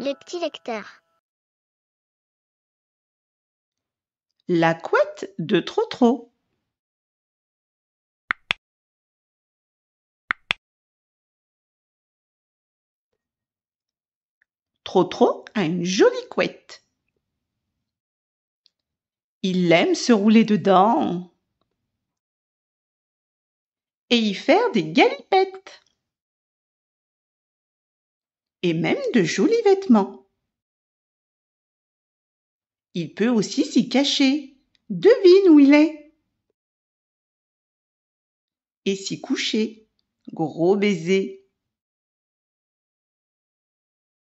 Les petits lecteurs. La couette de Trotro. Trotro a une jolie couette. Il aime se rouler dedans et y faire des galipettes et même de jolis vêtements. Il peut aussi s'y cacher. Devine où il est. Et s'y coucher. Gros baiser.